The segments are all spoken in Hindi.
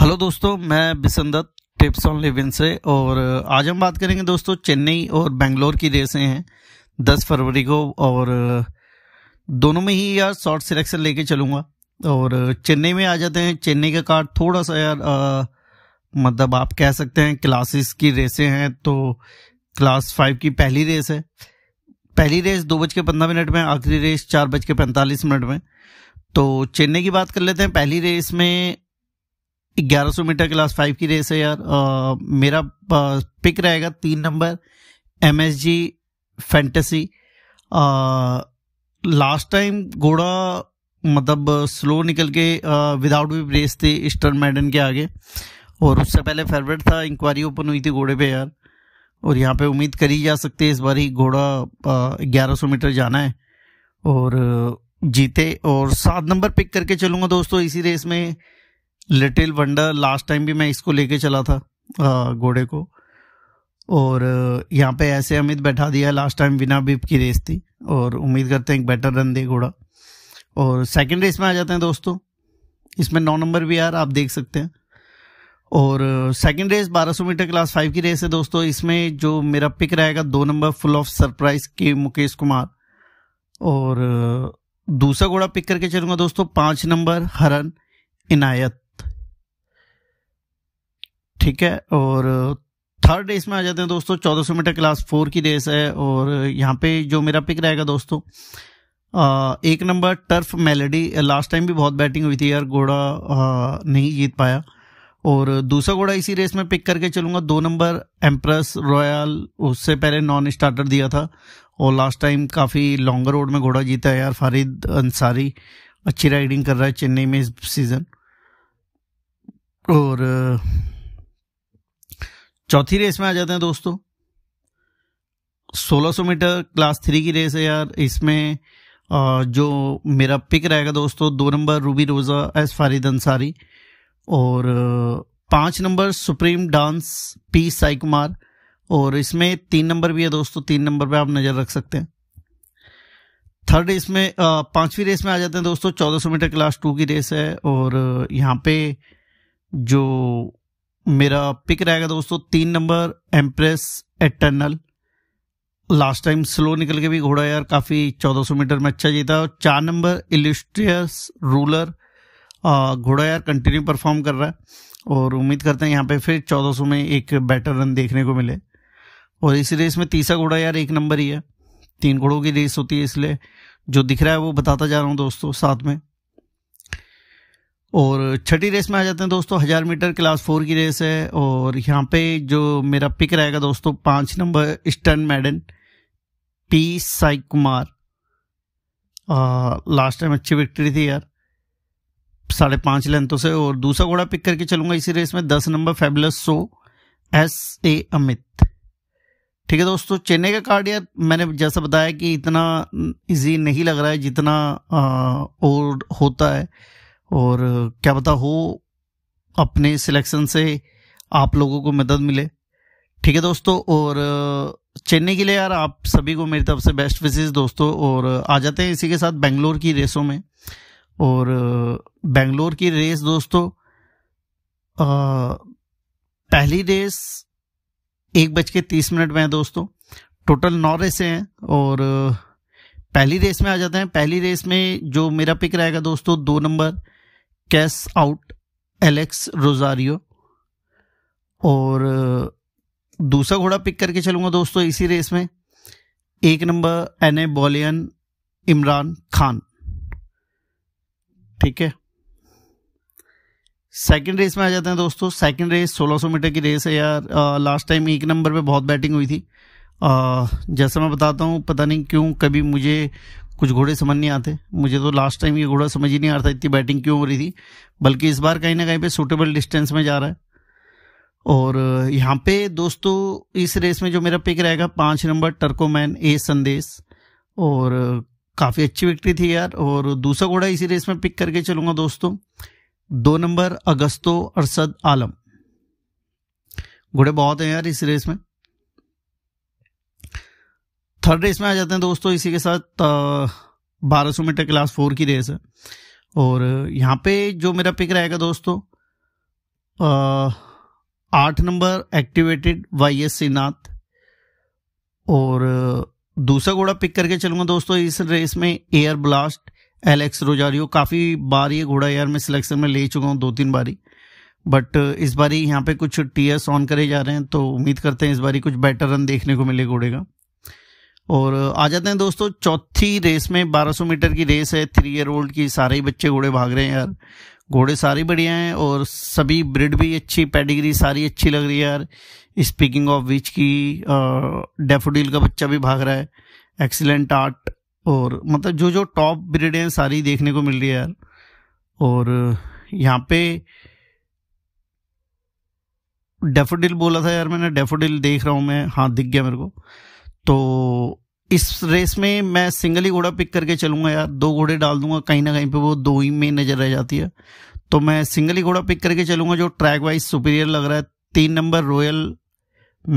हेलो दोस्तों मैं बिसंदत टिप्स ऑन लिविन से और आज हम बात करेंगे दोस्तों चेन्नई और बेंगलोर की रेसें हैं 10 फरवरी को और दोनों में ही यार शॉर्ट सिलेक्शन लेके चलूँगा और चेन्नई में आ जाते हैं चेन्नई का कार्ड थोड़ा सा यार आ, मतलब आप कह सकते हैं क्लासेस की रेसें हैं तो क्लास फाइव की पहली रेस है पहली रेस दो बज के पंद्रह मिनट में आखिरी रेस चार बज के पैंतालीस मिनट में तो चेन्नई की बात कर लेते हैं पहली रेस में 1100 मीटर क्लास फाइव की रेस है यार आ, मेरा पिक रहेगा तीन number M S G fantasy last time घोड़ा मतलब स्लो निकल के विदाउट भी रेस थी ईस्टर्न मैडन के आगे और उससे पहले फेवरेट था इंक्वायरी ओपन हुई थी घोड़े पे यार और यहाँ पे उम्मीद करी जा सकती है इस बार ही घोड़ा ग्यारह सौ मीटर जाना है और जीते और सात नंबर पिक करके चलूँगा दोस्तों इसी रेस में लिटिल वंडर लास्ट टाइम भी मैं इसको लेके चला था घोड़े को और यहाँ पे ऐसे अमित बैठा दिया लास्ट टाइम बिना बिप की रेस थी और उम्मीद करते हैं एक बेटर रन दे घोड़ा और सेकंड रेस में आ जाते हैं दोस्तों इसमें नौ नंबर भी यार आप देख सकते हैं और second race 1200 metre class five की रेस है दोस्तों इसमें जो मेरा पिक रहेगा दो नंबर फुल ऑफ सरप्राइज के मुकेश कुमार और दूसरा घोड़ा पिक करके चलूंगा दोस्तों पांच नंबर हरन इनायत ठीक है और थर्ड रेस में आ जाते हैं दोस्तों 1400 मीटर क्लास फोर की रेस है और यहाँ पे जो मेरा पिक रहेगा दोस्तों एक number turf melody last time भी बहुत बैटिंग हुई थी यार घोड़ा नहीं जीत पाया और दूसरा घोड़ा इसी रेस में पिक करके चलूंगा दो नंबर एम्प्रेस रॉयल उससे पहले नॉन स्टार्टर दिया था और लास्ट टाइम काफ़ी लॉन्गर रोड में घोड़ा जीता है यार फारिद अंसारी अच्छी राइडिंग कर रहा है चेन्नई में इस सीज़न और चौथी रेस में आ जाते हैं दोस्तों 1600 मीटर क्लास थ्री की रेस है यार इसमें जो मेरा पिक रहेगा दोस्तों दो number ruby rosa S Farid Ansari और पांच number supreme dance P Sai Kumar और इसमें तीन नंबर भी है दोस्तों तीन नंबर पे आप नज़र रख सकते हैं थर्ड रेस में पांचवी रेस में आ जाते हैं दोस्तों 1400 मीटर क्लास टू की रेस है और यहाँ पे जो मेरा पिक रहेगा दोस्तों तीन number empress eternal last time slow निकल के भी घोड़ा यार काफ़ी 1400 मीटर में अच्छा जीता और चार नंबर इलिस्ट्रियस रूलर घोड़ा यार कंटिन्यू परफॉर्म कर रहा है और उम्मीद करते हैं यहाँ पे फिर 1400 में एक बेटर रन देखने को मिले और इसी रेस में तीसरा घोड़ा यार एक नंबर ही है तीन घोड़ों की रेस होती है इसलिए जो दिख रहा है वो बताता जा रहा हूँ दोस्तों साथ में और छठी रेस में आ जाते हैं दोस्तों हज़ार मीटर क्लास फोर की रेस है और यहाँ पे जो मेरा पिक रहेगा दोस्तों पांच number stern maiden P Sai Kumar आ, लास्ट टाइम अच्छी विक्ट्री थी यार साढ़े पांच लेंथों से और दूसरा घोड़ा पिक करके चलूंगा इसी रेस में दस number fabulous so S A Amit ठीक है दोस्तों चेन्नई का कार्ड यार मैंने जैसा बताया कि इतना इजी नहीं लग रहा है जितना आ, और होता है और क्या पता हो अपने सिलेक्शन से आप लोगों को मदद मिले ठीक है दोस्तों और चेन्नई के लिए यार आप सभी को मेरी तरफ से बेस्ट विशेष दोस्तों और आ जाते हैं इसी के साथ बेंगलोर की रेसों में और बेंगलोर की रेस दोस्तों आ, पहली रेस एक बज के तीस मिनट में है दोस्तों टोटल नौ रेसें हैं और पहली रेस में आ जाते हैं पहली रेस में जो मेरा पिक रहेगा दोस्तों दो number cash out Alex Rosario और दूसरा घोड़ा पिक करके चलूंगा दोस्तों इसी रेस में एक number a bullion Imran Khan ठीक है सेकंड रेस में आ जाते हैं दोस्तों सेकंड रेस 1600 मीटर की रेस है यार आ, लास्ट टाइम एक नंबर पे बहुत बैटिंग हुई थी जैसा मैं बताता हूँ पता नहीं क्यों कभी मुझे कुछ घोड़े समझ नहीं आते मुझे तो लास्ट टाइम ये घोड़ा समझ ही नहीं आ रहा था इतनी बैटिंग क्यों हो रही थी बल्कि इस बार कहीं ना कहीं पे सूटेबल डिस्टेंस में जा रहा है और यहाँ पे दोस्तों इस रेस में जो मेरा पिक रहेगा पाँच नंबर टर्कोमैन ए संदेश और काफ़ी अच्छी विक्ट्री थी यार और दूसरा घोड़ा इसी रेस में पिक करके चलूंगा दोस्तों दो नंबर अगस्तो अरसद आलम घोड़े बहुत हैं यार इस रेस में थर्ड रेस में आ जाते हैं दोस्तों इसी के साथ बारह सौ मीटर क्लास फोर की रेस है और यहाँ पे जो मेरा पिक रहेगा दोस्तों आठ नंबर एक्टिवेटेड वाई एस सीनाथ और दूसरा घोड़ा पिक करके चलूंगा दोस्तों इस रेस में एयर ब्लास्ट एलेक्स रोजारियो काफ़ी बार ये घोड़ा यार मैं सिलेक्शन में ले चुका हूँ दो तीन बारी बट इस बारी यहाँ पे कुछ टीयर्स ऑन करे जा रहे हैं तो उम्मीद करते हैं इस बारी कुछ बेटर रन देखने को मिले घोड़े का और आ जाते हैं दोस्तों चौथी रेस में 1200 मीटर की रेस है थ्री ईयर ओल्ड की सारे ही बच्चे घोड़े भाग रहे हैं यार घोड़े सारे बढ़िया हैं और सभी ब्रिड भी अच्छी पेडिग्री सारी अच्छी लग रही है यार स्पीकिंग ऑफ विच की डेफोडिल का बच्चा भी भाग रहा है एक्सीलेंट आर्ट और मतलब जो जो टॉप ब्रिड हैं सारी देखने को मिल रही है यार और यहाँ पे डेफोडिल बोला था यार मैंने डेफोडिल देख रहा हूँ मैं हाँ दिख गया मेरे को तो इस रेस में मैं सिंगल ही घोड़ा पिक करके चलूंगा यार दो घोड़े डाल दूंगा कहीं ना कहीं पे वो दो ही में नजर रह जाती है तो मैं सिंगल ही घोड़ा पिक करके चलूंगा जो ट्रैक वाइज सुपीरियर लग रहा है तीन नंबर रॉयल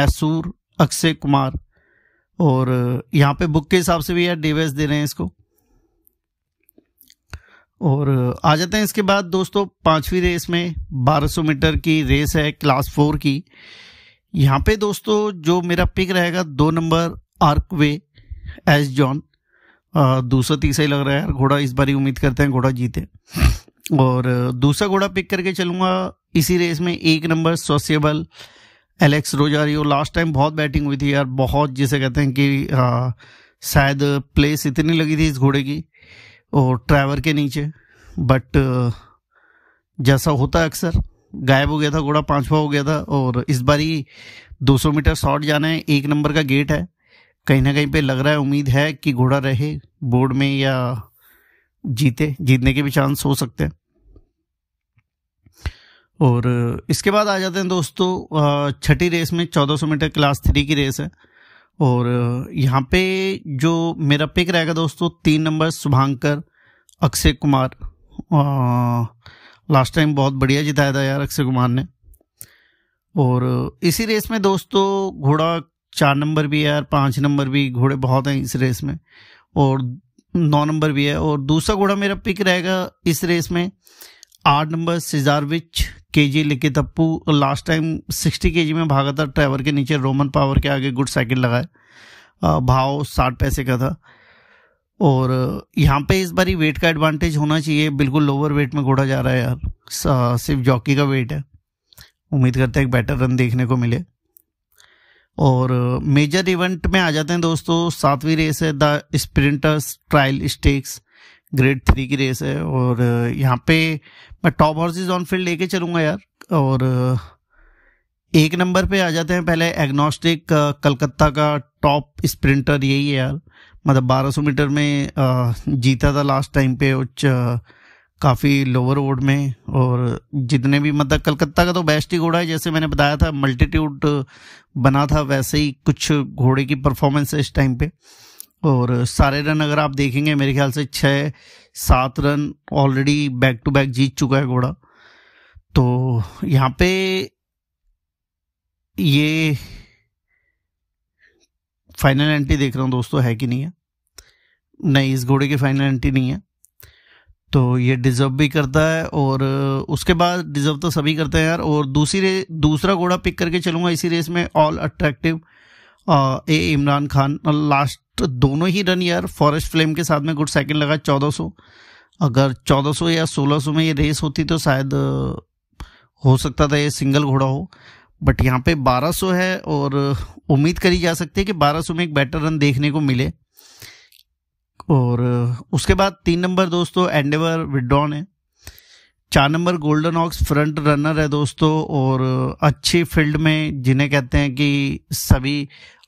मैसूर अक्षय कुमार और यहाँ पे बुक के हिसाब से भी यार डेवेस दे रहे हैं इसको और आ जाते हैं इसके बाद दोस्तों पांचवी रेस में 1200 मीटर की रेस है क्लास फोर की यहाँ पे दोस्तों जो मेरा पिक रहेगा दो number archway S John दूसरा तीसरा ही लग रहा है यार घोड़ा इस बार ही उम्मीद करते हैं घोड़ा जीते और दूसरा घोड़ा पिक करके चलूंगा इसी रेस में एक number sociable Alex Rosario last time बहुत बैटिंग हुई थी यार बहुत जिसे कहते हैं कि शायद प्लेस इतनी लगी थी इस घोड़े की और ट्रैवर के नीचे बट जैसा होता है अक्सर गायब हो गया था घोड़ा पांचवा हो गया था और इस बार दो 200 मीटर शॉर्ट जाना है एक नंबर का गेट है कहीं ना कहीं पे लग रहा है उम्मीद है कि घोड़ा रहे बोर्ड में या जीते जीतने के भी चांस हो सकते हैं और इसके बाद आ जाते हैं दोस्तों छठी रेस में 1400 मीटर क्लास थ्री की रेस है और यहाँ पे जो मेरा पिक रहेगा दोस्तों तीन number Shubhankar Akshay Kumar last time बहुत बढ़िया जिताया था यार अक्षय कुमार ने और इसी रेस में दोस्तों घोड़ा चार नंबर भी है यार पाँच नंबर भी घोड़े बहुत हैं इस रेस में और नौ नंबर भी है और दूसरा घोड़ा मेरा पिक रहेगा इस रेस में आठ नंबर सिजारविच के जी लिखित तप्पू लास्ट टाइम सिक्सटी के जी में भागा था ट्रैवर के नीचे रोमन पावर के आगे गुड साइकिल लगाए भाव साठ पैसे का था और यहाँ पे इस बारी वेट का एडवांटेज होना चाहिए बिल्कुल लोअर वेट में घोड़ा जा रहा है यार सिर्फ जॉकी का वेट है उम्मीद करते हैं एक बेटर रन देखने को मिले और मेजर इवेंट में आ जाते हैं दोस्तों सातवीं रेस है the sprinters trial stakes grade three की रेस है और यहाँ पे मैं टॉप हॉर्सेज ऑन फील्ड लेके चलूँगा यार और एक नंबर पे आ जाते हैं पहले एग्नोस्टिक uh, कलकत्ता का टॉप स्प्रिंटर यही है यार मतलब 1200 मीटर में uh, जीता था लास्ट टाइम पे उच्च काफ़ी लोअर ओड में और जितने भी मतलब कलकत्ता का तो बेस्ट ही घोड़ा है जैसे मैंने बताया था मल्टीट्यूड uh, बना था वैसे ही कुछ घोड़े की परफॉर्मेंस है इस टाइम पे और सारे रन अगर आप देखेंगे मेरे ख्याल से छः सात run already back to back जीत चुका है घोड़ा तो यहाँ पे ये फाइनल एंट्री देख रहा हूँ दोस्तों है कि नहीं है नहीं इस घोड़े की फाइनल एंट्री नहीं है तो ये डिजर्व भी करता है और उसके बाद डिजर्व तो सभी करते हैं यार और दूसरी दूसरा घोड़ा पिक करके चलूंगा इसी रेस में all attractive A Imran Khan last दोनों ही रन यार फॉरेस्ट फ्लेम के साथ में गुड सेकंड लगा 1400 अगर 1400 या 1600 में ये रेस होती तो शायद हो सकता था ये सिंगल घोड़ा हो बट यहाँ पे 1200 है और उम्मीद करी जा सकती है कि 1200 में एक बेटर रन देखने को मिले और उसके बाद तीन नंबर दोस्तों एंडेवर विडॉन है चार number golden ox front runner है दोस्तों और अच्छी फील्ड में जिन्हें कहते हैं कि सभी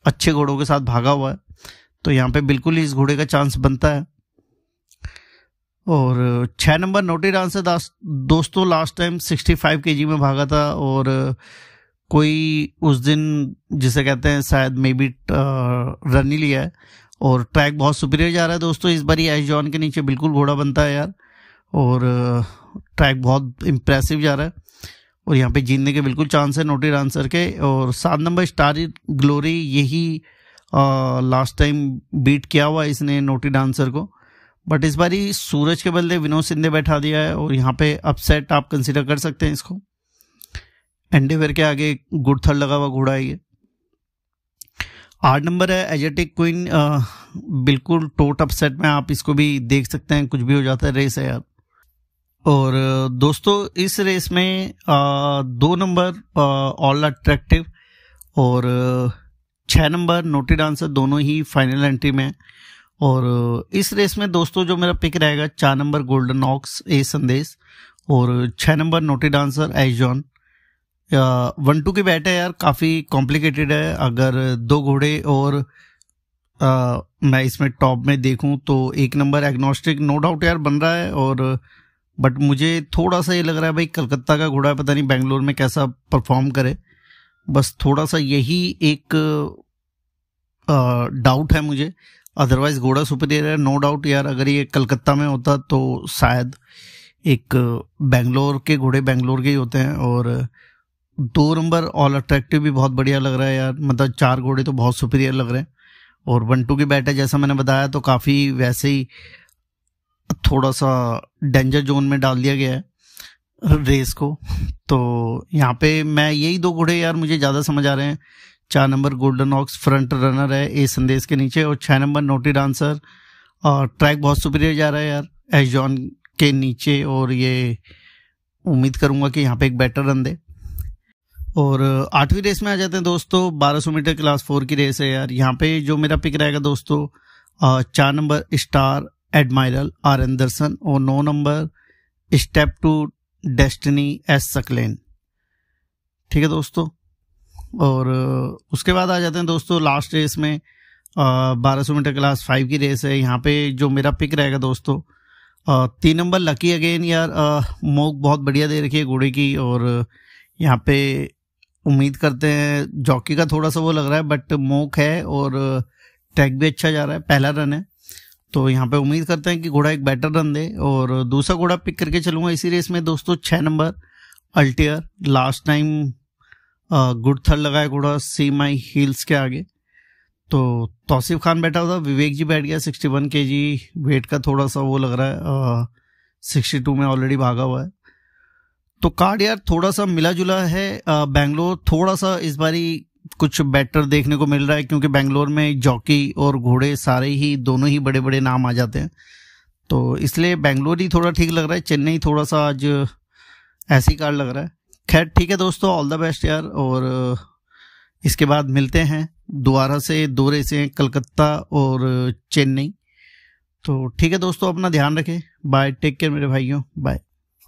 अच्छे घोड़ों के साथ भागा हुआ है तो यहाँ पे बिल्कुल ही इस घोड़े का चांस बनता है और छः नंबर नोटी डांस है दोस्तों लास्ट टाइम सिक्सटी फाइव में भागा था और कोई उस दिन जिसे कहते हैं शायद मे बी रन ही लिया है और ट्रैक बहुत सुपीरियर जा रहा है दोस्तों इस बार एश जॉन के नीचे बिल्कुल घोड़ा बनता है यार और ट्रैक बहुत इम्प्रेसिव जा रहा है और यहाँ पे जीतने के बिल्कुल चांस है नोटी आंसर के और सात नंबर स्टार ग्लोरी यही लास्ट टाइम बीट किया हुआ इसने नोटी डांसर को बट इस बारी सूरज के बदले विनोद सिंधे बैठा दिया है और यहाँ पे अपसेट आप कंसिडर कर सकते हैं इसको एंडेवर के आगे गुड लगा हुआ घोड़ा है ये आठ नंबर है एजेटिक क्वीन बिल्कुल टोट अपसेट में आप इसको भी देख सकते हैं कुछ भी हो जाता है रेस है यार और दोस्तों इस रेस में आ, दो नंबर ऑल अट्रैक्टिव और छः नंबर नोटी डांसर दोनों ही फाइनल एंट्री में है और इस रेस में दोस्तों जो मेरा पिक रहेगा चार नंबर गोल्डन ऑक्स ए संदेश और छः number naughty dancer A John one two की बैट है यार काफ़ी कॉम्प्लिकेटेड है अगर दो घोड़े और आ, मैं इसमें टॉप में देखूं तो एक नंबर एग्नोस्टिक नो डाउट यार बन रहा है और बट मुझे थोड़ा सा ये लग रहा है भाई कलकत्ता का घोड़ा पता नहीं बेंगलोर में कैसा परफॉर्म करे बस थोड़ा सा यही एक डाउट है मुझे अदरवाइज घोड़ा सुपरियर है नो डाउट यार अगर ये कलकत्ता में होता तो शायद एक बेंगलोर के घोड़े बेंगलोर के ही होते हैं और दो नंबर ऑल अट्रैक्टिव भी बहुत बढ़िया लग रहा है यार मतलब चार घोड़े तो बहुत सुपीरियर लग रहे हैं और वन टू की बैट है जैसा मैंने बताया तो काफ़ी वैसे ही थोड़ा सा डेंजर जोन में डाल दिया गया है रेस को तो यहाँ पे मैं यही दो घोड़े यार मुझे ज़्यादा समझ आ रहे हैं चार number golden ox front runner है ए संदेश के नीचे और छः नंबर नोटी डांसर और ट्रैक बहुत सुपीरियर जा रहा है यार एस जॉन के नीचे और ये उम्मीद करूँगा कि यहाँ पे एक बेटर रन दे और आठवीं रेस में आ जाते हैं दोस्तों बारह सौ मीटर क्लास फोर की रेस है यार यहाँ पे जो मेरा पिक रहेगा दोस्तों चार number star admiral R Anderson और नौ number step to destiny S Saqlain ठीक है दोस्तों और उसके बाद आ जाते हैं दोस्तों लास्ट रेस में बारह सौ मीटर क्लास फाइव की रेस है यहाँ पे जो मेरा पिक रहेगा दोस्तों तीन नंबर लकी अगेन यार मोक बहुत बढ़िया दे रखी है घोड़े की और यहाँ पे उम्मीद करते हैं जॉकी का थोड़ा सा वो लग रहा है बट मोक है और ट्रैक uh, भी अच्छा जा रहा है पहला रन है तो यहाँ पे उम्मीद करते हैं कि घोड़ा एक बेटर रन दे और दूसरा घोड़ा पिक करके चलूंगा इसी रेस में दोस्तों छः नंबर अल्टियर लास्ट टाइम गुड थर्ड लगाया घोड़ा सी माई हील्स के आगे तो तौसीफ खान बैठा हुआ था विवेक जी बैठ गया सिक्सटी वन के जी वेट का थोड़ा सा वो लग रहा है सिक्सटी uh, टू में ऑलरेडी भागा हुआ है तो कार्ड यार थोड़ा सा मिला जुला है बैंगलोर थोड़ा सा इस बारी कुछ बेटर देखने को मिल रहा है क्योंकि बैंगलोर में जॉकी और घोड़े सारे ही दोनों ही बड़े बड़े नाम आ जाते हैं तो इसलिए बैंगलोर ही थोड़ा ठीक लग रहा है चेन्नई थोड़ा सा आज ऐसी कार्ड लग रहा है खैर ठीक है दोस्तों ऑल द बेस्ट यार और इसके बाद मिलते हैं दोबारा से दो रेसें कलकत्ता और चेन्नई तो ठीक है दोस्तों अपना ध्यान रखें बाय टेक केयर मेरे भाइयों बाय